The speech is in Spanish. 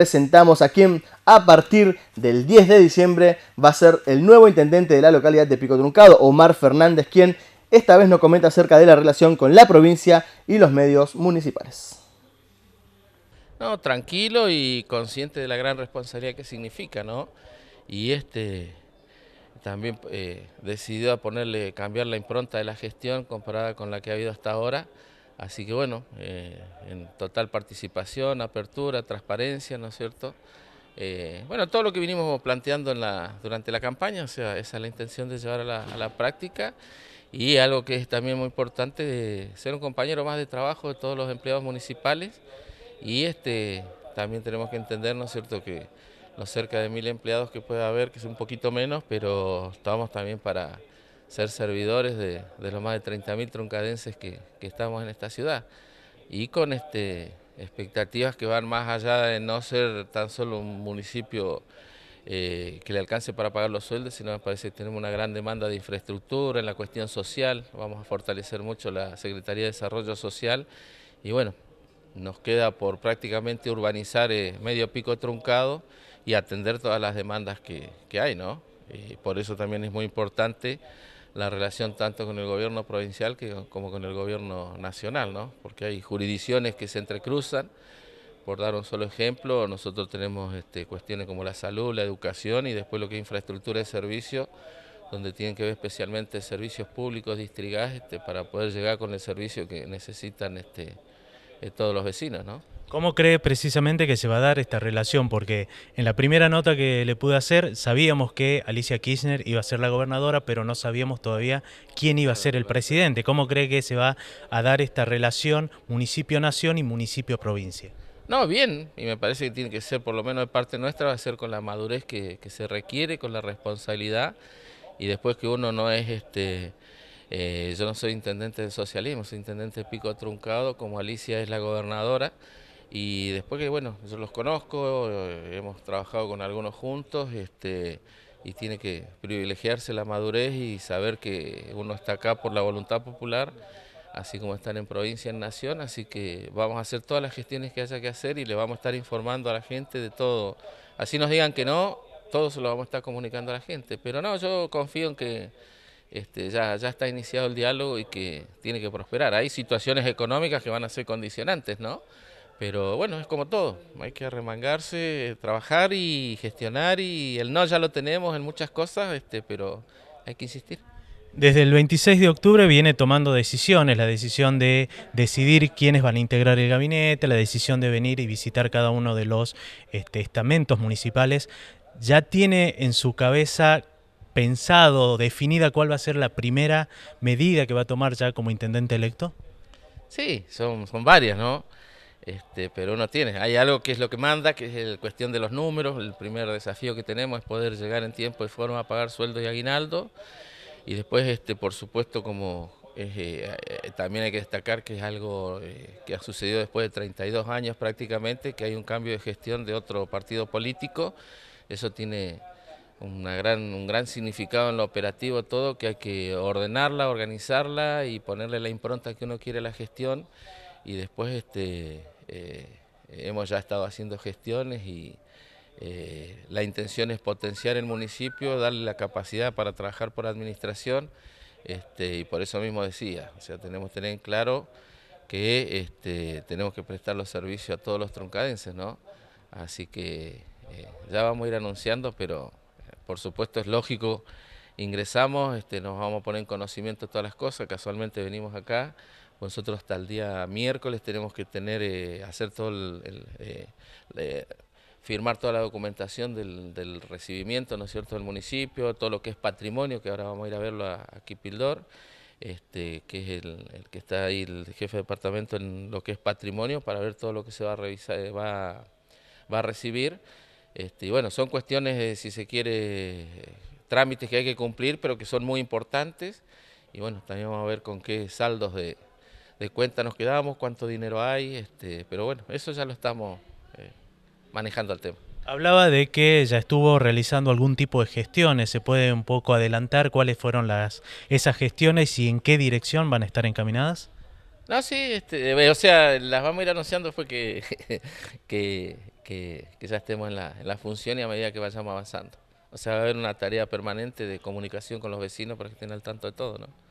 presentamos a quien a partir del 10 de diciembre va a ser el nuevo intendente de la localidad de Pico Truncado, Omar Fernández, quien esta vez nos comenta acerca de la relación con la provincia y los medios municipales. No, tranquilo y consciente de la gran responsabilidad que significa, ¿no? Y este también eh, decidió ponerle, cambiar la impronta de la gestión comparada con la que ha habido hasta ahora. Así que bueno, eh, en total participación, apertura, transparencia, ¿no es cierto? Eh, bueno, todo lo que vinimos planteando durante la campaña, o sea, esa es la intención de llevar a la, práctica y algo que es también muy importante, de ser un compañero más de trabajo de todos los empleados municipales y este, también tenemos que entender, ¿no es cierto?, que los cerca de mil empleados que pueda haber, que es un poquito menos, pero estamos también para ser servidores de, los más de 30.000 truncadenses que, estamos en esta ciudad y con este, expectativas que van más allá de no ser tan solo un municipio eh, que le alcance para pagar los sueldos, sino me parece que tenemos una gran demanda de infraestructura en la cuestión social, vamos a fortalecer mucho la Secretaría de Desarrollo Social y bueno, nos queda por prácticamente urbanizar eh, medio pico truncado y atender todas las demandas que, que hay, ¿no? Y eh, por eso también es muy importante la relación tanto con el gobierno provincial que, como con el gobierno nacional, ¿no? porque hay jurisdicciones que se entrecruzan. Por dar un solo ejemplo, nosotros tenemos este, cuestiones como la salud, la educación y después lo que es infraestructura de servicio, donde tienen que ver especialmente servicios públicos, distrigas, este, para poder llegar con el servicio que necesitan este, eh, todos los vecinos, ¿no? ¿Cómo cree precisamente que se va a dar esta relación? Porque en la primera nota que le pude hacer sabíamos que Alicia Kirchner iba a ser la gobernadora, pero no sabíamos todavía quién iba a ser el presidente. ¿Cómo cree que se va a dar esta relación municipio-nación y municipio-provincia? No, bien, y me parece que tiene que ser, por lo menos de parte nuestra, va a ser con la madurez que, que se requiere, con la responsabilidad, y después que uno no es este eh, yo no soy intendente de socialismo, soy intendente de Pico Truncado, como Alicia es la gobernadora. Y después que, bueno, yo los conozco, eh, hemos trabajado con algunos juntos, este, y tiene que privilegiarse la madurez y saber que uno está acá por la voluntad popular, así como están en provincia, en nación, así que vamos a hacer todas las gestiones que haya que hacer y le vamos a estar informando a la gente de todo. Así nos digan que no, todos se lo vamos a estar comunicando a la gente, pero no, yo confío en que este, ya, ya está iniciado el diálogo y que tiene que prosperar. Hay situaciones económicas que van a ser condicionantes, ¿no? Pero bueno, es como todo, hay que remangarse, trabajar y gestionar y el no ya lo tenemos en muchas cosas, este, pero hay que insistir. Desde el 26 de octubre viene tomando decisiones, la decisión de decidir quiénes van a integrar el gabinete, la decisión de venir y visitar cada uno de los este, estamentos municipales. ¿Ya tiene en su cabeza pensado, definida cuál va a ser la primera medida que va a tomar ya como intendente electo? Sí, son, son varias, ¿no? Este, pero uno tiene. Hay algo que es lo que manda, que es la cuestión de los números. El primer desafío que tenemos es poder llegar en tiempo y forma a pagar sueldos y aguinaldo. Y después, este, por supuesto, como eh, eh, también hay que destacar que es algo eh, que ha sucedido después de 32 años prácticamente, que hay un cambio de gestión de otro partido político. Eso tiene gran, un gran significado en lo operativo todo, que hay que ordenarla, organizarla y ponerle la impronta que uno quiere a la gestión. Y después este, eh, hemos ya estado haciendo gestiones y eh, la intención es potenciar el municipio, darle la capacidad para trabajar por administración. Este, y por eso mismo decía, o sea, tenemos que tener claro que este, tenemos que prestar los servicios a todos los troncadenses, ¿no? Así que eh, ya vamos a ir anunciando, pero por supuesto es lógico, ingresamos, este, nos vamos a poner en conocimiento todas las cosas, casualmente venimos acá, nosotros hasta el día miércoles tenemos que tener, eh, hacer todo el, eh, eh, firmar toda la documentación del, recibimiento, ¿no es cierto?, del municipio, todo lo que es patrimonio, que ahora vamos a ir a verlo aquí Pildor este, que es el, que está ahí, el jefe de departamento en lo que es patrimonio, para ver todo lo que se va a revisar, va a recibir. Este, y bueno, son cuestiones, si se quiere, trámites que hay que cumplir, pero que son muy importantes. Y bueno, también vamos a ver con qué saldos de, cuenta nos quedamos, cuánto dinero hay, este, pero bueno, eso ya lo estamos eh, manejando al tema. Hablaba de que ya estuvo realizando algún tipo de gestiones, ¿se puede un poco adelantar cuáles fueron las esas gestiones y en qué dirección van a estar encaminadas? No, sí, este, eh, o sea, las vamos a ir anunciando fue que, que que ya estemos en la, en la función y a medida que vayamos avanzando. O sea, va a haber una tarea permanente de comunicación con los vecinos para que estén al tanto de todo, ¿no?